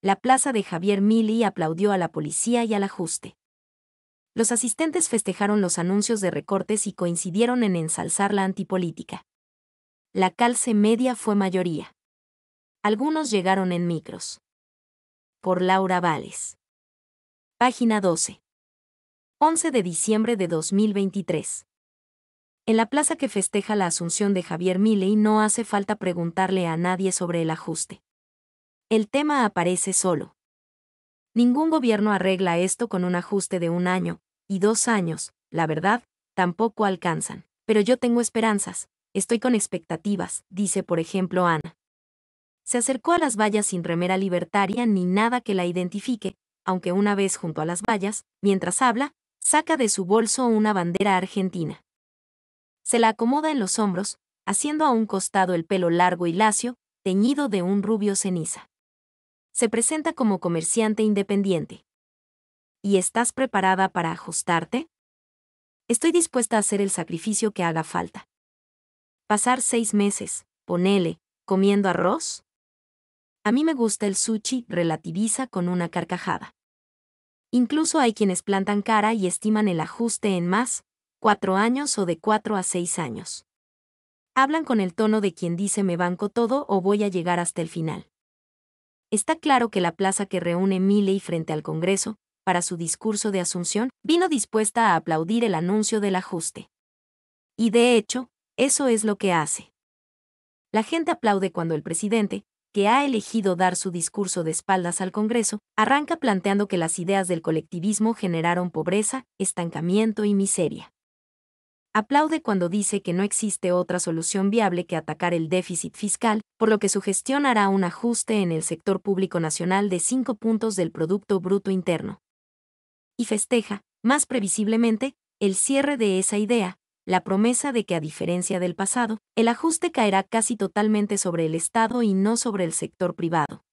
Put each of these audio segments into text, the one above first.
la plaza de Javier Mili aplaudió a la policía y al ajuste. Los asistentes festejaron los anuncios de recortes y coincidieron en ensalzar la antipolítica. La calce media fue mayoría. Algunos llegaron en micros. Por Laura Vales. Página 12. 11 de diciembre de 2023. En la plaza que festeja la asunción de Javier Milei no hace falta preguntarle a nadie sobre el ajuste el tema aparece solo. Ningún gobierno arregla esto con un ajuste de un año, y dos años, la verdad, tampoco alcanzan. Pero yo tengo esperanzas, estoy con expectativas, dice por ejemplo Ana. Se acercó a las vallas sin remera libertaria ni nada que la identifique, aunque una vez junto a las vallas, mientras habla, saca de su bolso una bandera argentina. Se la acomoda en los hombros, haciendo a un costado el pelo largo y lacio, teñido de un rubio ceniza se presenta como comerciante independiente. ¿Y estás preparada para ajustarte? Estoy dispuesta a hacer el sacrificio que haga falta. Pasar seis meses, ponele, comiendo arroz. A mí me gusta el sushi, relativiza con una carcajada. Incluso hay quienes plantan cara y estiman el ajuste en más, cuatro años o de cuatro a seis años. Hablan con el tono de quien dice me banco todo o voy a llegar hasta el final. Está claro que la plaza que reúne Milley frente al Congreso, para su discurso de asunción, vino dispuesta a aplaudir el anuncio del ajuste. Y de hecho, eso es lo que hace. La gente aplaude cuando el presidente, que ha elegido dar su discurso de espaldas al Congreso, arranca planteando que las ideas del colectivismo generaron pobreza, estancamiento y miseria aplaude cuando dice que no existe otra solución viable que atacar el déficit fiscal, por lo que su gestión hará un ajuste en el sector público nacional de 5 puntos del Producto Bruto Interno. Y festeja, más previsiblemente, el cierre de esa idea, la promesa de que a diferencia del pasado, el ajuste caerá casi totalmente sobre el Estado y no sobre el sector privado.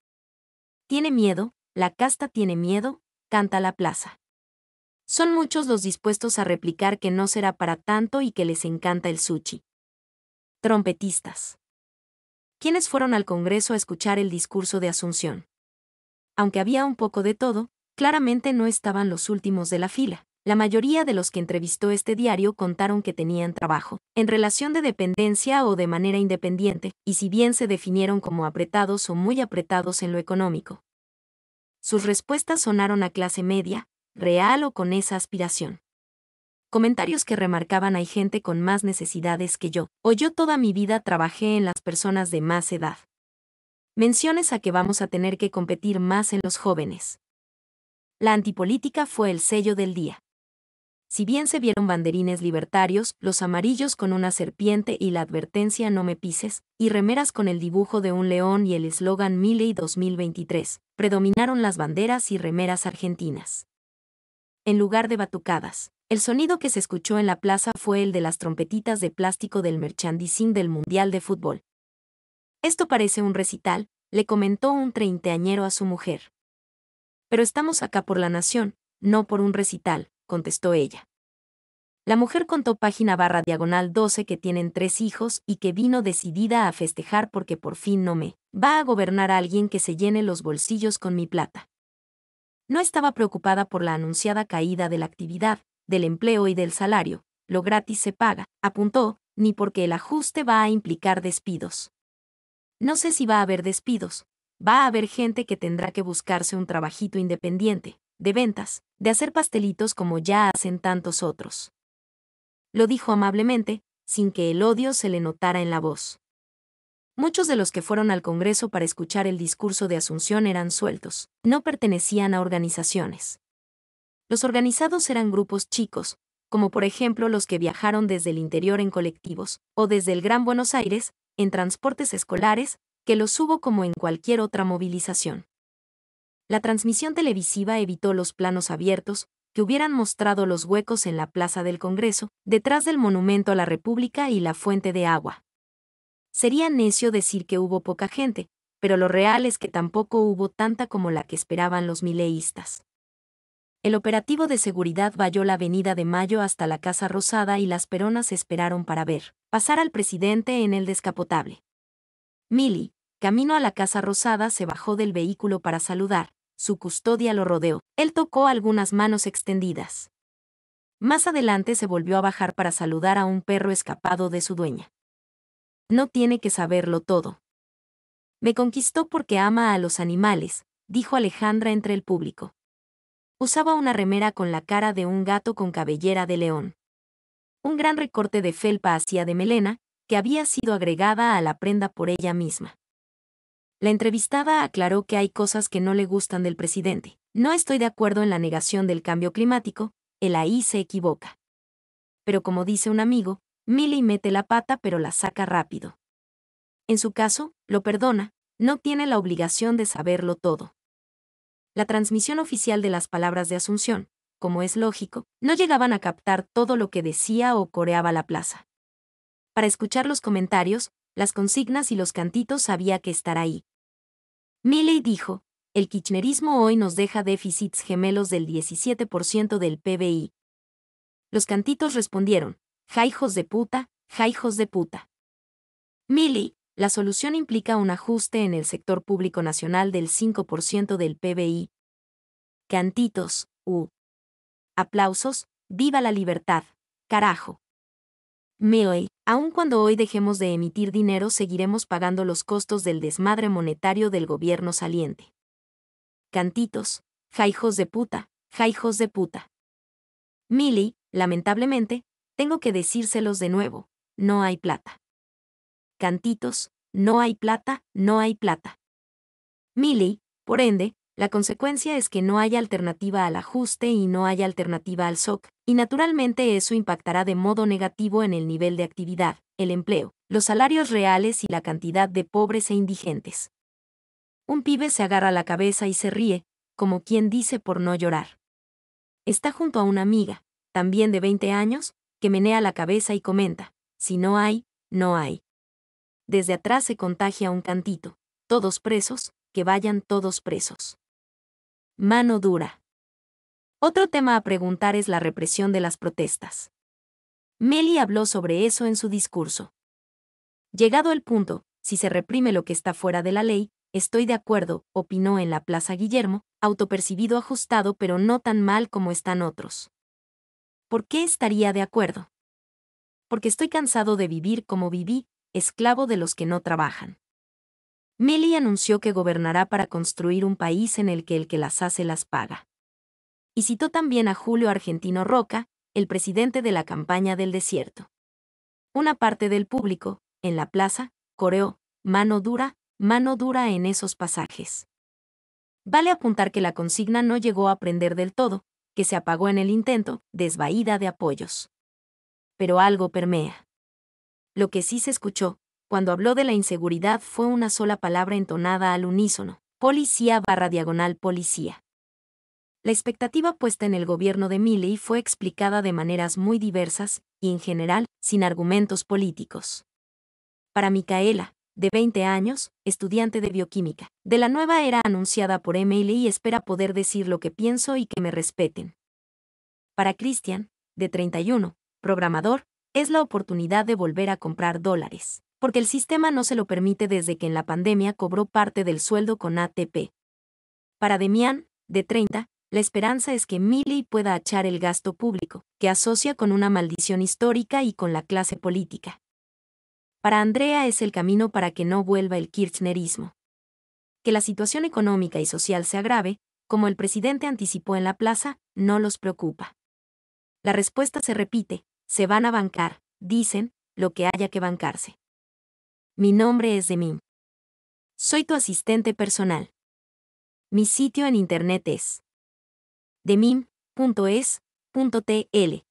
Tiene miedo, la casta tiene miedo, canta la plaza. Son muchos los dispuestos a replicar que no será para tanto y que les encanta el sushi. Trompetistas. ¿Quiénes fueron al Congreso a escuchar el discurso de Asunción? Aunque había un poco de todo, claramente no estaban los últimos de la fila. La mayoría de los que entrevistó este diario contaron que tenían trabajo, en relación de dependencia o de manera independiente, y si bien se definieron como apretados o muy apretados en lo económico. Sus respuestas sonaron a clase media, real o con esa aspiración. Comentarios que remarcaban hay gente con más necesidades que yo, o yo toda mi vida trabajé en las personas de más edad. Menciones a que vamos a tener que competir más en los jóvenes. La antipolítica fue el sello del día. Si bien se vieron banderines libertarios, los amarillos con una serpiente y la advertencia no me pises, y remeras con el dibujo de un león y el eslogan Miley 2023, predominaron las banderas y remeras argentinas en lugar de batucadas. El sonido que se escuchó en la plaza fue el de las trompetitas de plástico del merchandising del Mundial de Fútbol. Esto parece un recital, le comentó un treintañero a su mujer. Pero estamos acá por la nación, no por un recital, contestó ella. La mujer contó página barra diagonal 12 que tienen tres hijos y que vino decidida a festejar porque por fin no me va a gobernar a alguien que se llene los bolsillos con mi plata. No estaba preocupada por la anunciada caída de la actividad, del empleo y del salario, lo gratis se paga, apuntó, ni porque el ajuste va a implicar despidos. No sé si va a haber despidos, va a haber gente que tendrá que buscarse un trabajito independiente, de ventas, de hacer pastelitos como ya hacen tantos otros. Lo dijo amablemente, sin que el odio se le notara en la voz. Muchos de los que fueron al Congreso para escuchar el discurso de Asunción eran sueltos, no pertenecían a organizaciones. Los organizados eran grupos chicos, como por ejemplo los que viajaron desde el interior en colectivos, o desde el Gran Buenos Aires, en transportes escolares, que los hubo como en cualquier otra movilización. La transmisión televisiva evitó los planos abiertos, que hubieran mostrado los huecos en la plaza del Congreso, detrás del Monumento a la República y la fuente de agua. Sería necio decir que hubo poca gente, pero lo real es que tampoco hubo tanta como la que esperaban los mileístas. El operativo de seguridad valló la avenida de Mayo hasta la Casa Rosada y las peronas esperaron para ver pasar al presidente en el descapotable. Milly, camino a la Casa Rosada, se bajó del vehículo para saludar, su custodia lo rodeó, él tocó algunas manos extendidas. Más adelante se volvió a bajar para saludar a un perro escapado de su dueña. No tiene que saberlo todo. Me conquistó porque ama a los animales, dijo Alejandra entre el público. Usaba una remera con la cara de un gato con cabellera de león. Un gran recorte de felpa hacía de melena, que había sido agregada a la prenda por ella misma. La entrevistada aclaró que hay cosas que no le gustan del presidente. No estoy de acuerdo en la negación del cambio climático, El ahí se equivoca. Pero como dice un amigo, Milley mete la pata pero la saca rápido. En su caso, lo perdona, no tiene la obligación de saberlo todo. La transmisión oficial de las palabras de Asunción, como es lógico, no llegaban a captar todo lo que decía o coreaba la plaza. Para escuchar los comentarios, las consignas y los cantitos había que estar ahí. Milley dijo, el kirchnerismo hoy nos deja déficits gemelos del 17% del PBI. Los cantitos respondieron, Jaijos de puta, jaijos de puta. Mili, la solución implica un ajuste en el sector público nacional del 5% del PBI. Cantitos, u. Aplausos, viva la libertad, carajo. Mili, aun cuando hoy dejemos de emitir dinero seguiremos pagando los costos del desmadre monetario del gobierno saliente. Cantitos, jaijos de puta, jaijos de puta. Mili, lamentablemente, tengo que decírselos de nuevo, no hay plata. Cantitos, no hay plata, no hay plata. Milly, por ende, la consecuencia es que no hay alternativa al ajuste y no hay alternativa al SOC, y naturalmente eso impactará de modo negativo en el nivel de actividad, el empleo, los salarios reales y la cantidad de pobres e indigentes. Un pibe se agarra la cabeza y se ríe, como quien dice por no llorar. Está junto a una amiga, también de 20 años, que menea la cabeza y comenta, si no hay, no hay. Desde atrás se contagia un cantito, todos presos, que vayan todos presos. Mano dura. Otro tema a preguntar es la represión de las protestas. Meli habló sobre eso en su discurso. Llegado el punto, si se reprime lo que está fuera de la ley, estoy de acuerdo, opinó en la Plaza Guillermo, autopercibido ajustado pero no tan mal como están otros. ¿Por qué estaría de acuerdo? Porque estoy cansado de vivir como viví, esclavo de los que no trabajan. Meli anunció que gobernará para construir un país en el que el que las hace las paga. Y citó también a Julio Argentino Roca, el presidente de la campaña del desierto. Una parte del público, en la plaza, coreó, mano dura, mano dura en esos pasajes. Vale apuntar que la consigna no llegó a aprender del todo, que se apagó en el intento, desvaída de apoyos. Pero algo permea. Lo que sí se escuchó, cuando habló de la inseguridad fue una sola palabra entonada al unísono, policía barra diagonal policía. La expectativa puesta en el gobierno de Milley fue explicada de maneras muy diversas y, en general, sin argumentos políticos. Para Micaela, de 20 años, estudiante de bioquímica, de la nueva era anunciada por Emily y espera poder decir lo que pienso y que me respeten. Para Christian, de 31, programador, es la oportunidad de volver a comprar dólares, porque el sistema no se lo permite desde que en la pandemia cobró parte del sueldo con ATP. Para Demian, de 30, la esperanza es que Millie pueda achar el gasto público, que asocia con una maldición histórica y con la clase política, para Andrea es el camino para que no vuelva el kirchnerismo. Que la situación económica y social se agrave, como el presidente anticipó en la plaza, no los preocupa. La respuesta se repite, se van a bancar, dicen, lo que haya que bancarse. Mi nombre es Demim. Soy tu asistente personal. Mi sitio en internet es demim.es.tl.